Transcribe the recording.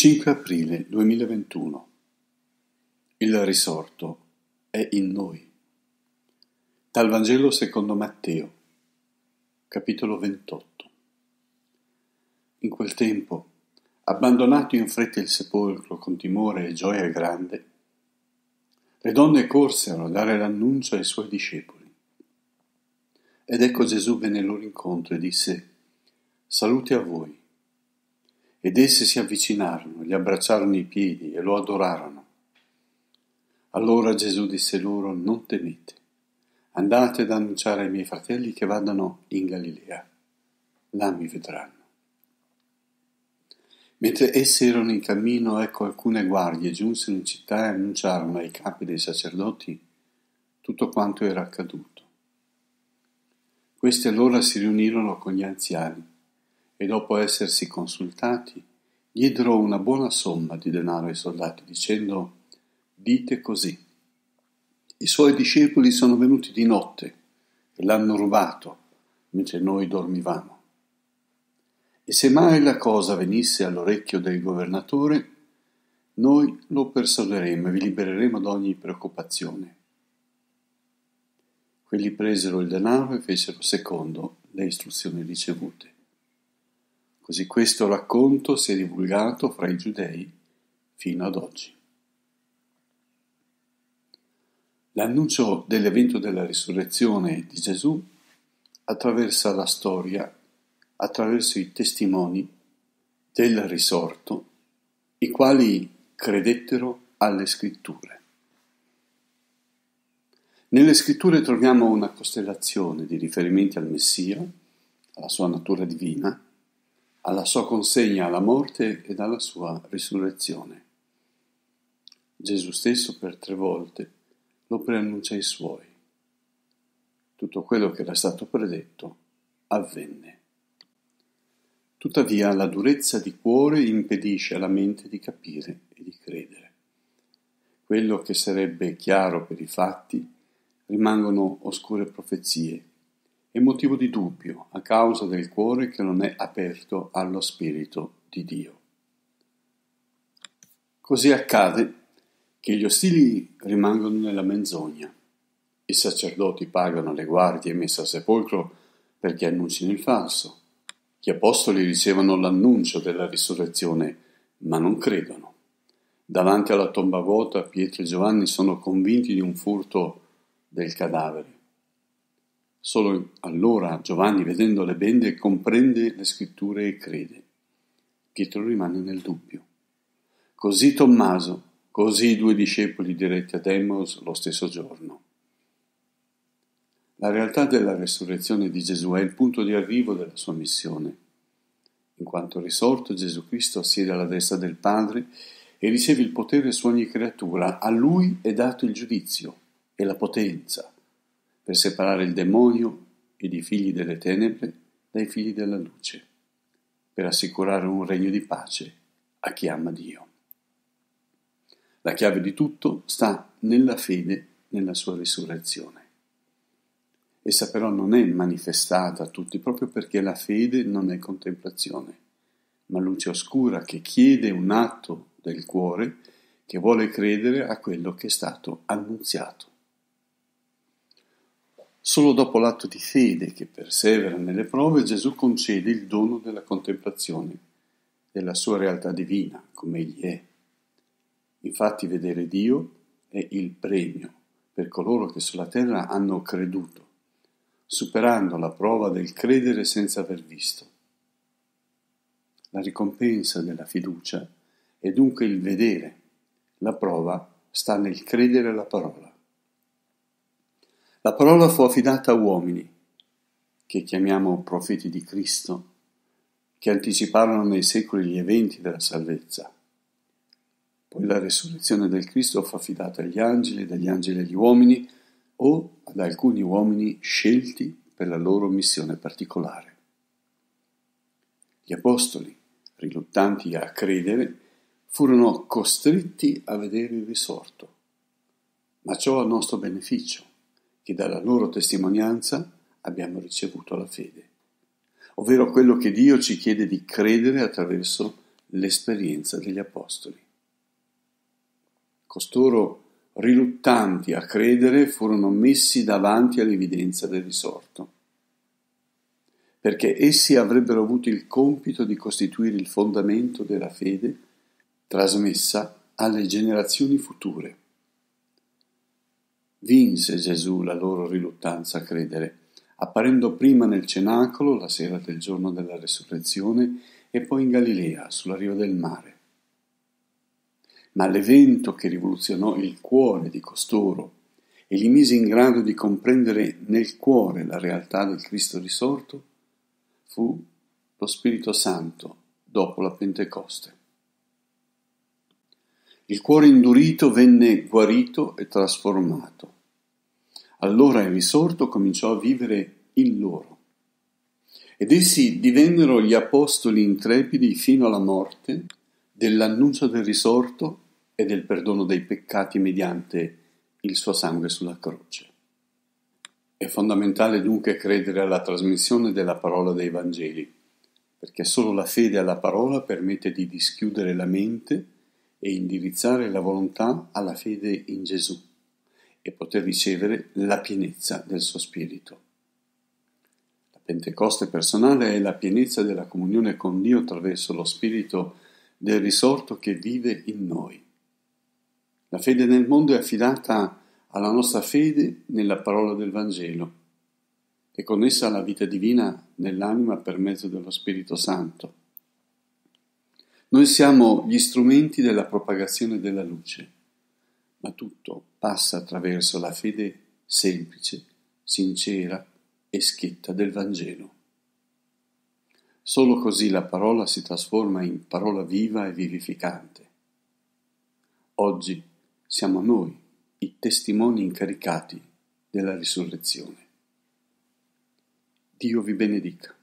5 aprile 2021 Il risorto è in noi. Dal Vangelo secondo Matteo, capitolo 28. In quel tempo, abbandonato in fretta il sepolcro con timore e gioia grande, le donne corsero a dare l'annuncio ai suoi discepoli. Ed ecco Gesù venne loro incontro e disse, Salute a voi. Ed esse si avvicinarono, gli abbracciarono i piedi e lo adorarono. Allora Gesù disse loro, non temete, andate ad annunciare ai miei fratelli che vadano in Galilea, là mi vedranno. Mentre essi erano in cammino, ecco alcune guardie giunsero in città e annunciarono ai capi dei sacerdoti tutto quanto era accaduto. Questi allora si riunirono con gli anziani e dopo essersi consultati diedero una buona somma di denaro ai soldati dicendo dite così i suoi discepoli sono venuti di notte e l'hanno rubato mentre noi dormivamo. E se mai la cosa venisse all'orecchio del governatore, noi lo persuaderemo e vi libereremo da ogni preoccupazione. Quelli presero il denaro e fecero secondo le istruzioni ricevute. Così questo racconto si è divulgato fra i giudei fino ad oggi. L'annuncio dell'evento della risurrezione di Gesù attraversa la storia, attraverso i testimoni del risorto, i quali credettero alle scritture. Nelle scritture troviamo una costellazione di riferimenti al Messia, alla sua natura divina, alla sua consegna alla morte e alla sua risurrezione. Gesù stesso per tre volte lo preannuncia ai suoi. Tutto quello che era stato predetto avvenne. Tuttavia la durezza di cuore impedisce alla mente di capire e di credere. Quello che sarebbe chiaro per i fatti rimangono oscure profezie è motivo di dubbio a causa del cuore che non è aperto allo Spirito di Dio. Così accade che gli ostili rimangono nella menzogna. I sacerdoti pagano le guardie messe a sepolcro perché annunciano il falso. Gli apostoli ricevono l'annuncio della risurrezione, ma non credono. Davanti alla tomba vuota Pietro e Giovanni sono convinti di un furto del cadavere Solo allora Giovanni, vedendo le bende, comprende le scritture e crede. Pietro rimane nel dubbio. Così Tommaso, così i due discepoli diretti a Demos lo stesso giorno. La realtà della resurrezione di Gesù è il punto di arrivo della sua missione. In quanto risorto, Gesù Cristo siede alla destra del Padre e riceve il potere su ogni creatura. A lui è dato il giudizio e la potenza per separare il demonio ed i figli delle tenebre dai figli della luce, per assicurare un regno di pace a chi ama Dio. La chiave di tutto sta nella fede nella sua risurrezione. Essa però non è manifestata a tutti proprio perché la fede non è contemplazione, ma luce oscura che chiede un atto del cuore che vuole credere a quello che è stato annunziato. Solo dopo l'atto di fede che persevera nelle prove Gesù concede il dono della contemplazione della sua realtà divina, come egli è. Infatti vedere Dio è il premio per coloro che sulla terra hanno creduto, superando la prova del credere senza aver visto. La ricompensa della fiducia è dunque il vedere, la prova sta nel credere alla parola. La parola fu affidata a uomini, che chiamiamo profeti di Cristo, che anticiparono nei secoli gli eventi della salvezza. Poi la resurrezione del Cristo fu affidata agli angeli, dagli angeli agli uomini o ad alcuni uomini scelti per la loro missione particolare. Gli apostoli, riluttanti a credere, furono costretti a vedere il risorto, ma ciò a nostro beneficio che dalla loro testimonianza abbiamo ricevuto la fede, ovvero quello che Dio ci chiede di credere attraverso l'esperienza degli Apostoli. Costoro, riluttanti a credere, furono messi davanti all'evidenza del risorto, perché essi avrebbero avuto il compito di costituire il fondamento della fede trasmessa alle generazioni future. Vinse Gesù la loro riluttanza a credere, apparendo prima nel cenacolo la sera del giorno della resurrezione e poi in Galilea, sulla riva del mare. Ma l'evento che rivoluzionò il cuore di costoro e li mise in grado di comprendere nel cuore la realtà del Cristo risorto fu lo Spirito Santo dopo la Pentecoste. Il cuore indurito venne guarito e trasformato. Allora il risorto cominciò a vivere in loro. Ed essi divennero gli apostoli intrepidi fino alla morte dell'annuncio del risorto e del perdono dei peccati mediante il suo sangue sulla croce. È fondamentale dunque credere alla trasmissione della parola dei Vangeli, perché solo la fede alla parola permette di dischiudere la mente e indirizzare la volontà alla fede in Gesù e poter ricevere la pienezza del suo spirito. La Pentecoste personale è la pienezza della comunione con Dio attraverso lo spirito del risorto che vive in noi. La fede nel mondo è affidata alla nostra fede nella parola del Vangelo e connessa alla vita divina nell'anima per mezzo dello Spirito Santo. Noi siamo gli strumenti della propagazione della luce, ma tutto passa attraverso la fede semplice, sincera e schietta del Vangelo. Solo così la parola si trasforma in parola viva e vivificante. Oggi siamo noi i testimoni incaricati della risurrezione. Dio vi benedica.